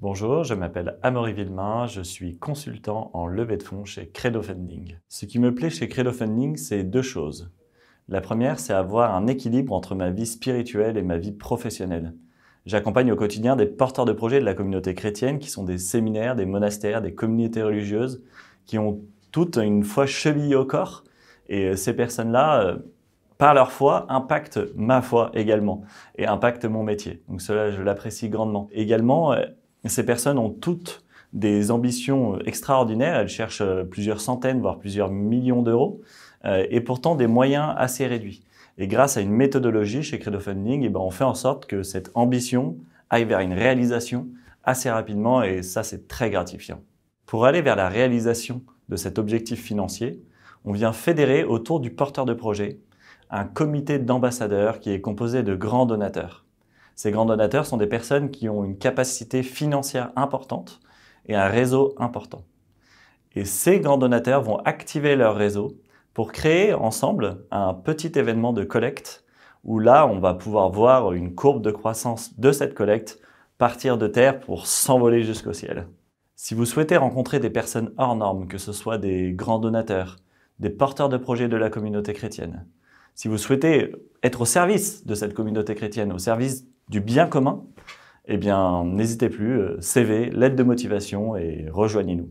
Bonjour, je m'appelle Amaury Villemain, je suis consultant en levée de fonds chez Credo Funding. Ce qui me plaît chez Credo Funding, c'est deux choses. La première, c'est avoir un équilibre entre ma vie spirituelle et ma vie professionnelle. J'accompagne au quotidien des porteurs de projets de la communauté chrétienne qui sont des séminaires, des monastères, des communautés religieuses qui ont toutes une foi chevillée au corps. Et ces personnes-là, euh, par leur foi, impactent ma foi également et impactent mon métier. Donc cela, je l'apprécie grandement. Également, euh, ces personnes ont toutes des ambitions euh, extraordinaires, elles cherchent euh, plusieurs centaines, voire plusieurs millions d'euros, euh, et pourtant des moyens assez réduits. Et grâce à une méthodologie chez Funding, eh ben, on fait en sorte que cette ambition aille vers une réalisation assez rapidement, et ça c'est très gratifiant. Pour aller vers la réalisation de cet objectif financier, on vient fédérer autour du porteur de projet un comité d'ambassadeurs qui est composé de grands donateurs. Ces grands donateurs sont des personnes qui ont une capacité financière importante et un réseau important. Et ces grands donateurs vont activer leur réseau pour créer ensemble un petit événement de collecte où là, on va pouvoir voir une courbe de croissance de cette collecte partir de terre pour s'envoler jusqu'au ciel. Si vous souhaitez rencontrer des personnes hors normes, que ce soit des grands donateurs, des porteurs de projets de la communauté chrétienne, si vous souhaitez être au service de cette communauté chrétienne, au service du bien commun, eh bien, n'hésitez plus, euh, CV, lettre de motivation et rejoignez-nous.